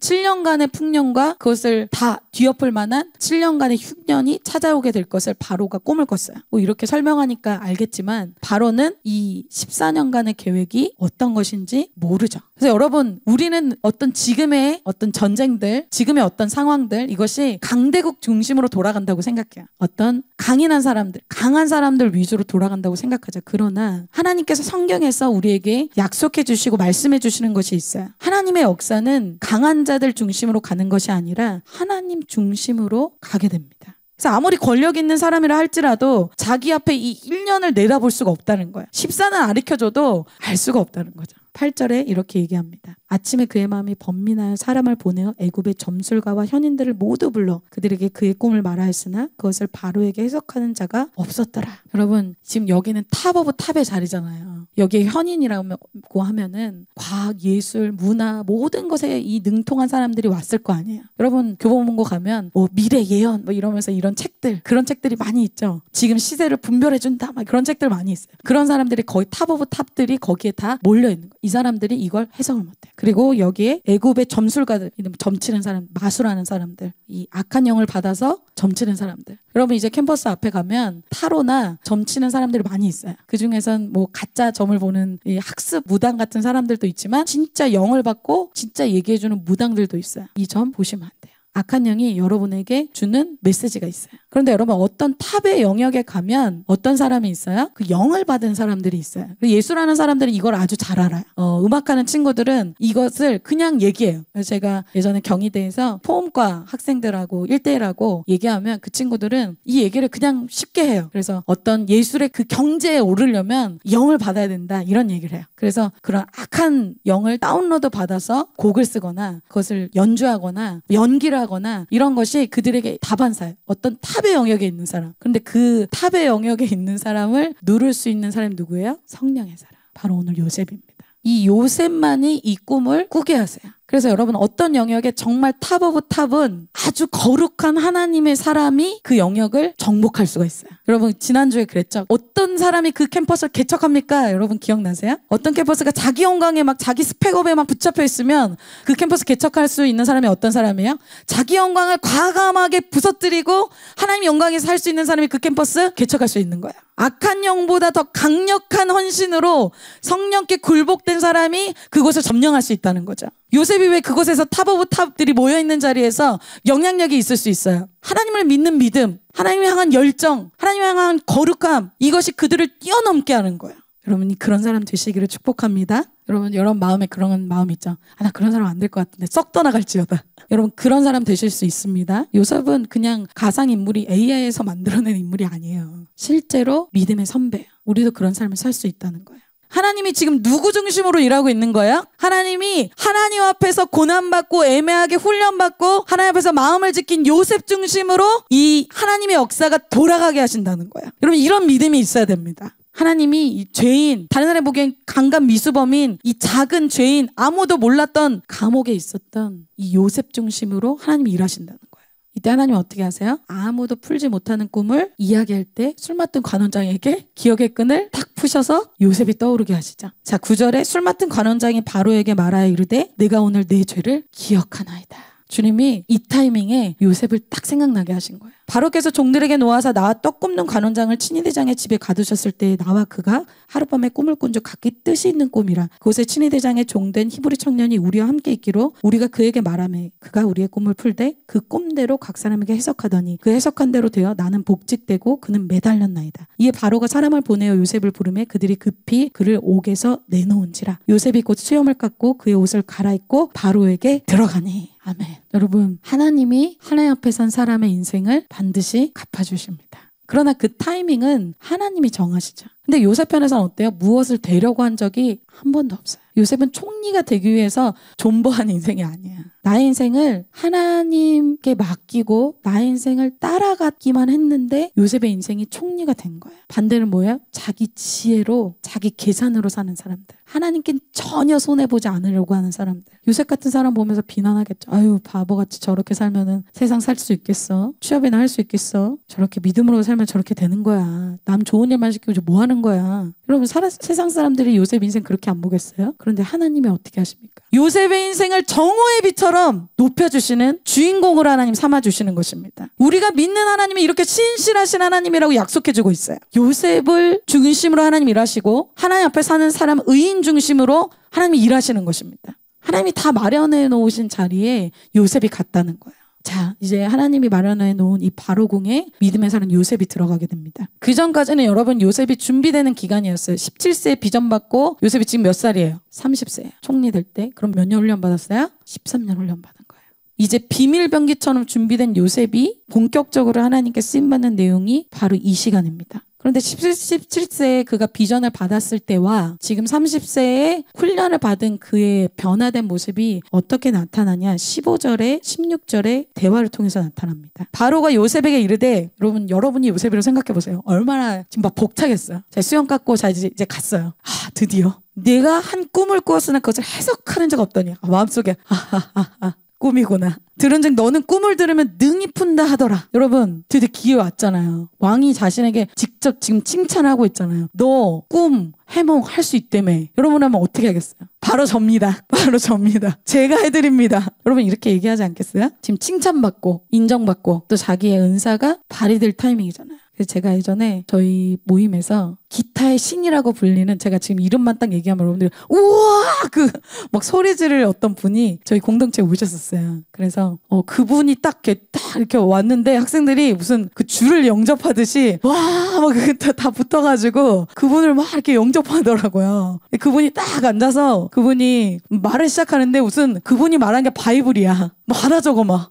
[SPEAKER 1] 7년간의 풍년과 그것을 다 뒤엎을 만한 7년간의 흉년이 찾아오게 될 것을 바로가 꿈을 꿨어요. 뭐 이렇게 설명하니까 알겠지만 바로는 이 14년간의 계획이 어떤 것인지 모르죠. 그래서 여러분 우리는 어떤 지금의 어떤 전쟁들, 지금의 어떤 상황들 이것이 강대국 중심으로 돌아간다고 생각해요. 어떤 강인한 사람들, 강한 사람들 위주로 돌아간다고 생각하죠. 그러나 하나님께서 성경에서 우리에게 약속해 주시고 말씀해 주시는 것이 있어요. 하나님의 역사는 강한 신자들 중심으로 가는 것이 아니라 하나님 중심으로 가게 됩니다. 그래서 아무리 권력 있는 사람이라 할지라도 자기 앞에 이 1년을 내다볼 수가 없다는 거야. 14는 아르켜줘도 알 수가 없다는 거죠. 8절에 이렇게 얘기합니다. 아침에 그의 마음이 번민하여 사람을 보내어 애굽의 점술가와 현인들을 모두 불러 그들에게 그의 꿈을 말하였으나 그것을 바로에게 해석하는 자가 없었더라. 여러분 지금 여기는 탑 오브 탑의 자리잖아요. 여기에 현인이라고 하면은 과학, 예술, 문화 모든 것에 이 능통한 사람들이 왔을 거 아니에요. 여러분 교보문고 가면 뭐 미래 예언 뭐 이러면서 이런 책들 그런 책들이 많이 있죠. 지금 시대를 분별해 준다 막 그런 책들 많이 있어요. 그런 사람들이 거의 탑 오브 탑들이 거기에 다 몰려 있는 거예요. 이 사람들이 이걸 해석을 못해요. 그리고 여기에 애굽의 점술가들, 점치는 사람, 마술하는 사람들, 이 악한 영을 받아서 점치는 사람들. 여러분 이제 캠퍼스 앞에 가면 타로나 점치는 사람들이 많이 있어요. 그 중에선 뭐 가짜 점을 보는 이 학습 무당 같은 사람들도 있지만 진짜 영을 받고 진짜 얘기해주는 무당들도 있어요. 이 점 보시면 안 돼요. 악한 영이 여러분에게 주는 메시지가 있어요. 그런데 여러분 어떤 탑의 영역에 가면 어떤 사람이 있어요? 그 영을 받은 사람들이 있어요. 예수라는 사람들은 이걸 아주 잘 알아요. 어, 음악하는 친구들은 이것을 그냥 얘기해요. 그래서 제가 예전에 경희대에서 포음과 학생들하고 1대1하고 얘기하면 그 친구들은 이 얘기를 그냥 쉽게 해요. 그래서 어떤 예술의 그 경제에 오르려면 영을 받아야 된다 이런 얘기를 해요. 그래서 그런 악한 영을 다운로드 받아서 곡을 쓰거나 그것을 연주하거나 연기를 한다거나 이런 것이 그들에게 다반사예요. 어떤 탑의 영역에 있는 사람. 그런데 그 탑의 영역에 있는 사람을 누를 수 있는 사람이 누구예요? 성령의 사람. 바로 오늘 요셉입니다. 이 요셉만이 이 꿈을 꾸게 하세요. 그래서 여러분 어떤 영역에 정말 탑 오브 탑은 아주 거룩한 하나님의 사람이 그 영역을 정복할 수가 있어요. 여러분 지난주에 그랬죠. 어떤 사람이 그 캠퍼스를 개척합니까? 여러분 기억나세요? 어떤 캠퍼스가 자기 영광에 막 자기 스펙업에 막 붙잡혀 있으면 그 캠퍼스 개척할 수 있는 사람이 어떤 사람이에요? 자기 영광을 과감하게 부서뜨리고 하나님 영광에 살 수 있는 사람이 그 캠퍼스 개척할 수 있는 거야. 악한 영보다 더 강력한 헌신으로 성령께 굴복된 사람이 그곳을 점령할 수 있다는 거죠. 요셉이 왜 그곳에서 탑 오브 탑들이 모여 있는 자리에서 영향력이 있을 수 있어요. 하나님을 믿는 믿음, 하나님을 향한 열정, 하나님을 향한 거룩함 이것이 그들을 뛰어넘게 하는 거예요 여러분이 그런 사람 되시기를 축복합니다. 여러분 여러분 마음에 그런 마음 있죠. 아 나 그런 사람 안 될 것 같은데 썩 떠나갈지어다. *laughs* 여러분 그런 사람 되실 수 있습니다. 요셉은 그냥 가상 인물이 AI에서 만들어낸 인물이 아니에요. 실제로 믿음의 선배. 우리도 그런 삶을 살 수 있다는 거예요. 하나님이 지금 누구 중심으로 일하고 있는 거예요 하나님이 하나님 앞에서 고난받고 애매하게 훈련받고 하나님 앞에서 마음을 지킨 요셉 중심으로 이 하나님의 역사가 돌아가게 하신다는 거예요 여러분 이런 믿음이 있어야 됩니다. 하나님이 죄인, 다른 사람이 보기엔 강간 미수범인 이 작은 죄인 아무도 몰랐던 감옥에 있었던 이 요셉 중심으로 하나님이 일하신다는 거예요. 이때 하나님 어떻게 하세요? 아무도 풀지 못하는 꿈을 이야기할 때 술 맡은 관원장에게 기억의 끈을 탁 푸셔서 요셉이 떠오르게 하시죠. 자, 9절에 술 맡은 관원장이 바로에게 말하여 이르되 내가 오늘 내 죄를 기억하나이다. 주님이 이 타이밍에 요셉을 딱 생각나게 하신 거예요. 바로께서 종들에게 놓아서 나와 떡 굽는 관원장을 친위대장의 집에 가두셨을 때 나와 그가 하룻밤에 꿈을 꾼적 각기 뜻이 있는 꿈이라 그곳에 친위대장의 종된 히브리 청년이 우리와 함께 있기로 우리가 그에게 말하매 그가 우리의 꿈을 풀되 그 꿈대로 각 사람에게 해석하더니 그 해석한 대로 되어 나는 복직되고 그는 매달렸나이다. 이에 바로가 사람을 보내어 요셉을 부르매 그들이 급히 그를 옥에서 내놓은지라 요셉이 곧 수염을 깎고 그의 옷을 갈아입고 바로에게 들어가니 아멘. 여러분, 하나님이 하나님 앞에 산 사람의 인생을 반드시 갚아주십니다. 그러나 그 타이밍은 하나님이 정하시죠. 근데 요셉 편에서는 어때요? 무엇을 되려고 한 적이 한 번도 없어요. 요셉은 총리가 되기 위해서 존버한 인생이 아니야. 나의 인생을 하나님께 맡기고 나의 인생을 따라갔기만 했는데 요셉의 인생이 총리가 된 거야. 반대는 뭐예요? 자기 지혜로 자기 계산으로 사는 사람들. 하나님께 는 전혀 손해 보지 않으려고 하는 사람들. 요셉 같은 사람 보면서 비난하겠죠. 아유 바보같이 저렇게 살면은 세상 살 수 있겠어? 취업이나 할 수 있겠어? 저렇게 믿음으로 살면 저렇게 되는 거야. 남 좋은 일만 시키고 뭐 하는 사는 거야. 여러분 살아, 세상 사람들이 요셉 인생 그렇게 안 보겠어요? 그런데 하나님이 어떻게 하십니까? 요셉의 인생을 정오의 빛처럼 높여주시는 주인공으로 하나님 삼아주시는 것입니다. 우리가 믿는 하나님이 이렇게 신실하신 하나님이라고 약속해주고 있어요. 요셉을 중심으로 하나님 일하시고 하나님 앞에 사는 사람 의인 중심으로 하나님이 일하시는 것입니다. 하나님이 다 마련해 놓으신 자리에 요셉이 갔다는 거예요. 자, 이제 하나님이 마련해 놓은 이 바로궁에 믿음의 사람 요셉이 들어가게 됩니다. 그 전까지는 여러분 요셉이 준비되는 기간이었어요. 17세 비전 받고 요셉이 지금 몇 살이에요? 30세예요. 총리 될 때. 그럼 몇 년 훈련 받았어요? 13년 훈련 받은 거예요. 이제 비밀병기처럼 준비된 요셉이 본격적으로 하나님께 쓰임받는 내용이 바로 이 시간입니다. 그런데 17세에 그가 비전을 받았을 때와 지금 30세에 훈련을 받은 그의 변화된 모습이 어떻게 나타나냐 15절에 1 6절에 대화를 통해서 나타납니다. 바로가 요셉에게 이르되 여러분 여러분이 요셉이라고 생각해 보세요. 얼마나 지금 막 벅차겠어요. 제 수영 깎고 자 이제, 이제 갔어요. 아 드디어 내가 한 꿈을 꾸었으나 그것을 해석하는 자 없더니 아, 마음속에 아하 아, 아, 아, 아. 꿈이구나. 들은즉 너는 꿈을 들으면 능이 푼다 하더라. 여러분 드디어 기회 왔잖아요. 왕이 자신에게 직접 지금 칭찬하고 있잖아요. 너 꿈 해몽 할 수 있다며. 여러분 하면 어떻게 하겠어요? 바로 접니다. *laughs* 바로 접니다. 제가 해드립니다. 여러분 이렇게 얘기하지 않겠어요? 지금 칭찬받고 인정받고 또 자기의 은사가 발휘될 타이밍이잖아요. 그래서 제가 예전에 저희 모임에서 기타의 신이라고 불리는 제가 지금 이름만 딱 얘기하면 여러분들이 우와 그 막 소리 지를 어떤 분이 저희 공동체에 오셨었어요. 그래서 어 그분이 딱 이렇게 딱 이렇게 왔는데 학생들이 무슨 그 줄을 영접하듯이 와막다 다 붙어가지고 그분을 막 이렇게 영접하더라고요. 그분이 딱 앉아서 그분이 말을 시작하는데 무슨 그분이 말한 게 바이블이야. 뭐 막 하나 저거 막.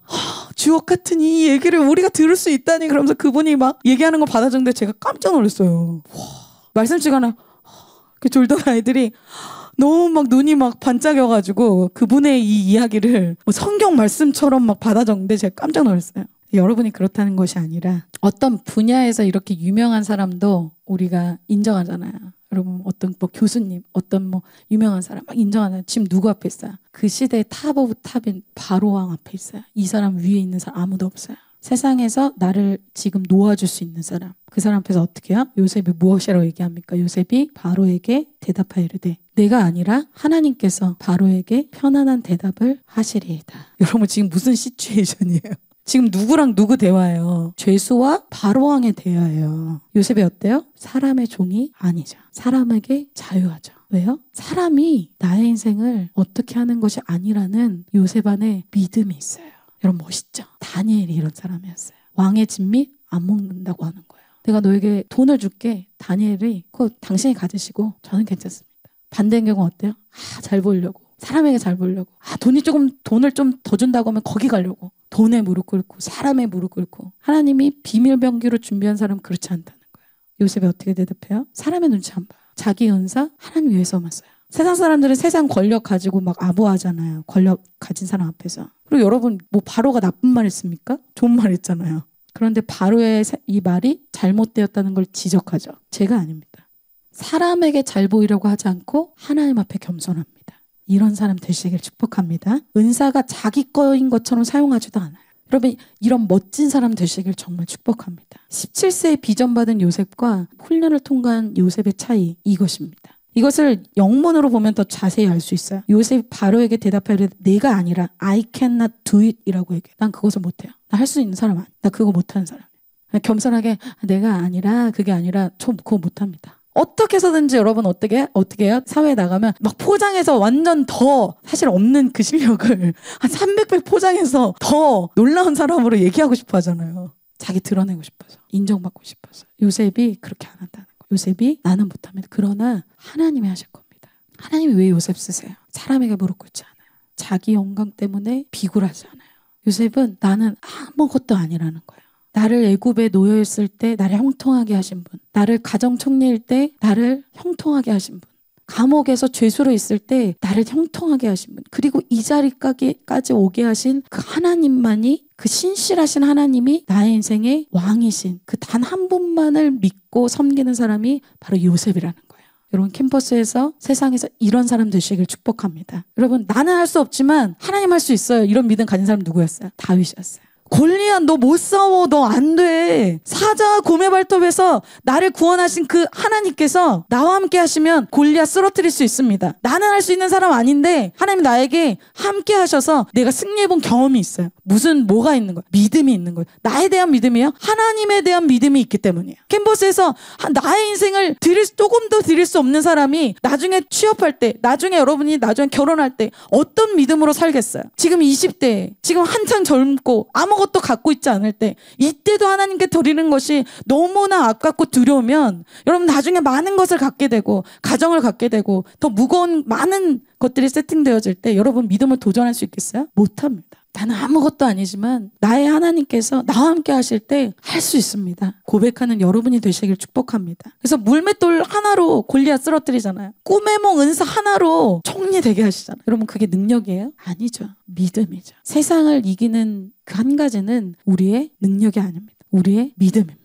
[SPEAKER 1] 주옥 같은 이 얘기를 우리가 들을 수 있다니 그러면서 그분이 막 얘기하는 거 받아줬는데 제가 깜짝 놀랐어요. 와, 말씀 시간에 그 졸던 아이들이 너무 막 눈이 막 반짝여가지고 그분의 이 이야기를 뭐 성경 말씀처럼 막 받아줬는데 제가 깜짝 놀랐어요. 여러분이 그렇다는 것이 아니라 어떤 분야에서 이렇게 유명한 사람도 우리가 인정하잖아요. 여러분 어떤 뭐 교수님, 어떤 뭐 유명한 사람 막 인정하는 지금 누구 앞에 있어요? 그 시대의 탑 오브 탑인 바로왕 앞에 있어요. 이 사람 위에 있는 사람 아무도 없어요. 세상에서 나를 지금 놓아줄 수 있는 사람 그 사람 앞에서 어떻게 해요? 요셉이 무엇이라고 얘기합니까? 요셉이 바로에게 대답하이르되 내가 아니라 하나님께서 바로에게 편안한 대답을 하시리이다. *laughs* 여러분 지금 무슨 시츄에이션이에요? 지금 누구랑 누구 대화예요? 죄수와 바로왕의 대화예요. 요셉이 어때요? 사람의 종이 아니자. 사람에게 자유하자. 왜요? 사람이 나의 인생을 어떻게 하는 것이 아니라는 요셉 안에 믿음이 있어요. 여러분 멋있죠? 다니엘이 이런 사람이었어요. 왕의 진미 안 먹는다고 하는 거예요. 내가 너에게 돈을 줄게. 다니엘이 그거 당신이 가지시고 저는 괜찮습니다. 반대인 경우 어때요? 아, 잘 보려고. 사람에게 잘 보려고. 아, 돈이 조금 돈을 좀 더 준다고 하면 거기 가려고. 돈에 무릎 꿇고 사람의 무릎 꿇고 하나님이 비밀 병기로 준비한 사람 그렇지 않다는 거야. 요셉이 어떻게 대답해요? 사람의 눈치 안 봐. 자기 은사 하나님 위해서만 써요. 세상 사람들은 세상 권력 가지고 막 아부하잖아요. 권력 가진 사람 앞에서. 그리고 여러분 뭐 바로가 나쁜 말 했습니까? 좋은 말 했잖아요. 그런데 바로의 이 말이 잘못되었다는 걸 지적하죠. 제가 아닙니다. 사람에게 잘 보이려고 하지 않고 하나님 앞에 겸손합니다. 이런 사람 되시길 축복합니다. 은사가 자기 거인 것처럼 사용하지도 않아요. 여러분 이런 멋진 사람 되시길 정말 축복합니다. 17세에 비전받은 요셉과 훈련을 통과한 요셉의 차이 이것입니다. 이것을 영문으로 보면 더 자세히 알 수 있어요. 요셉 바로에게 대답하려 내가 아니라 I cannot do it이라고 얘기해. 난 그것을 못해요. 나 할 수 있는 사람 아나 그거 못하는 사람. 겸손하게 내가 아니라 그게 아니라 저 그거 못합니다. 어떻게 해서든지 여러분 어떻게 어떻게 해요? 사회에 나가면 막 포장해서 완전 더 사실 없는 그 실력을 *laughs* 한 300배 포장해서 더 놀라운 사람으로 얘기하고 싶어 하잖아요. 자기 드러내고 싶어서 인정받고 싶어서 요셉이 그렇게 안 한다는 거예요. 요셉이 나는 못합니다. 그러나 하나님이 하실 겁니다. 하나님이 왜 요셉 쓰세요? 사람에게 무릎 꿇지 않아요. 자기 영광 때문에 비굴하지 않아요. 요셉은 나는 아무것도 아니라는 거예요. 나를 애굽에 놓여 있을 때 나를 형통하게 하신 분, 나를 가정 총리일 때 나를 형통하게 하신 분, 감옥에서 죄수로 있을 때 나를 형통하게 하신 분, 그리고 이 자리까지 오게 하신 그 하나님만이 그 신실하신 하나님이 나의 인생의 왕이신 그 단 한 분만을 믿고 섬기는 사람이 바로 요셉이라는 거예요. 여러분 캠퍼스에서 세상에서 이런 사람 되시길 축복합니다. 여러분 나는 할 수 없지만 하나님 할 수 있어요. 이런 믿음 가진 사람 누구였어요? 다윗이었어요. 골리앗 너 못 싸워 너 안 돼. 사자 곰의 발톱에서 나를 구원하신 그 하나님께서 나와 함께 하시면 골리앗 쓰러뜨릴 수 있습니다. 나는 할 수 있는 사람 아닌데 하나님 나에게 함께 하셔서 내가 승리해 본 경험이 있어요. 무슨 뭐가 있는 거야? 믿음이 있는 거야 나에 대한 믿음이요. 하나님에 대한 믿음이 있기 때문이에요. 캔버스에서 나의 인생을 드릴 조금 더 드릴 수 없는 사람이 나중에 취업할 때, 나중에 여러분이 나중에 결혼할 때 어떤 믿음으로 살겠어요? 지금 20대, 지금 한창 젊고 아무 아무것도 갖고 있지 않을 때 이때도 하나님께 드리는 것이 너무나 아깝고 두려우면 여러분 나중에 많은 것을 갖게 되고 가정을 갖게 되고 더 무거운 많은 것들이 세팅되어질 때 여러분 믿음을 도전할 수 있겠어요? 못합니다. 나는 아무것도 아니지만 나의 하나님께서 나와 함께 하실 때 할 수 있습니다. 고백하는 여러분이 되시길 축복합니다. 그래서 물맷돌 하나로 골리앗 쓰러뜨리잖아요. 꿈의 몽 은사 하나로 총리되게 하시잖아요. 여러분 그게 능력이에요? 아니죠. 믿음이죠. 세상을 이기는 그 한 가지는 우리의 능력이 아닙니다. 우리의 믿음입니다.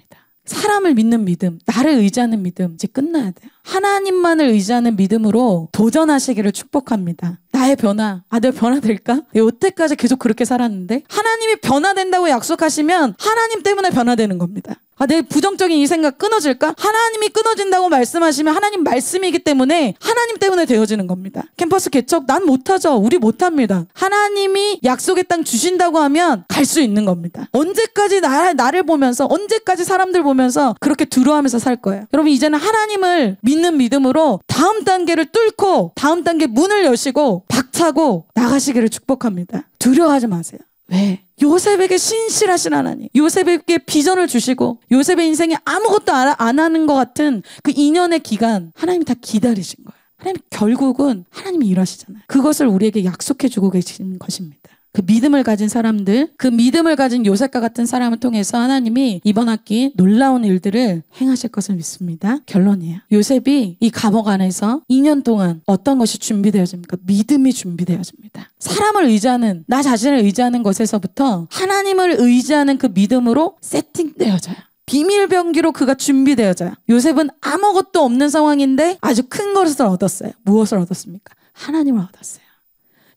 [SPEAKER 1] 사람을 믿는 믿음, 나를 의지하는 믿음 이제 끝나야 돼요. 하나님만을 의지하는 믿음으로 도전하시기를 축복합니다. 나의 변화, 아, 내가 변화될까? 예, 여태까지 계속 그렇게 살았는데? 하나님이 변화된다고 약속하시면 하나님 때문에 변화되는 겁니다. 아, 내 부정적인 이 생각 끊어질까? 하나님이 끊어진다고 말씀하시면 하나님 말씀이기 때문에 하나님 때문에 되어지는 겁니다. 캠퍼스 개척, 난 못하죠. 우리 못합니다. 하나님이 약속의 땅 주신다고 하면 갈 수 있는 겁니다. 언제까지 나, 나를 보면서, 언제까지 사람들 보면서 그렇게 두려워하면서 살 거예요. 여러분, 이제는 하나님을 믿 믿는 믿음으로 다음 단계를 뚫고 다음 단계 문을 여시고 박차고 나가시기를 축복합니다. 두려워하지 마세요. 왜? 요셉에게 신실하신 하나님, 요셉에게 비전을 주시고 요셉의 인생에 아무것도 안 하는 것 같은 그 2년의 기간 하나님이 다 기다리신 거예요. 하나님 결국은 하나님이 일하시잖아요. 그것을 우리에게 약속해 주고 계신 것입니다. 그 믿음을 가진 사람들, 그 믿음을 가진 요셉과 같은 사람을 통해서 하나님이 이번 학기 놀라운 일들을 행하실 것을 믿습니다. 결론이에요. 요셉이 이 감옥 안에서 2년 동안 어떤 것이 준비되어집니까? 믿음이 준비되어집니다. 사람을 의지하는, 나 자신을 의지하는 것에서부터 하나님을 의지하는 그 믿음으로 세팅되어져요. 비밀병기로 그가 준비되어져요. 요셉은 아무것도 없는 상황인데 아주 큰 것을 얻었어요. 무엇을 얻었습니까? 하나님을 얻었어요.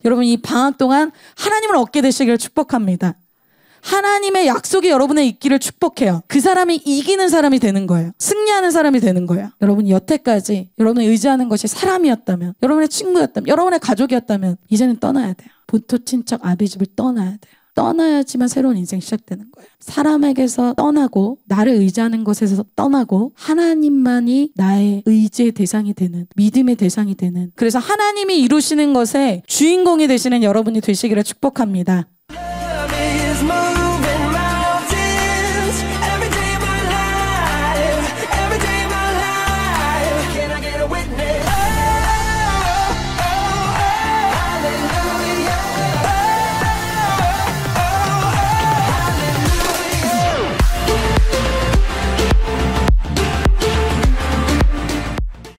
[SPEAKER 1] 여러분 이 방학 동안 하나님을 얻게 되시기를 축복합니다. 하나님의 약속이 여러분의 있기를 축복해요. 그 사람이 이기는 사람이 되는 거예요. 승리하는 사람이 되는 거예요. 여러분 여태까지 여러분을 의지하는 것이 사람이었다면, 여러분의 친구였다면, 여러분의 가족이었다면 이제는 떠나야 돼요. 본토 친척 아비 집을 떠나야 돼요. 떠나야지만 새로운 인생이 시작되는 거예요. 사람에게서 떠나고 나를 의지하는 것에서 떠나고 하나님만이 나의 의지의 대상이 되는 믿음의 대상이 되는 그래서 하나님이 이루시는 것에 주인공이 되시는 여러분이 되시기를 축복합니다.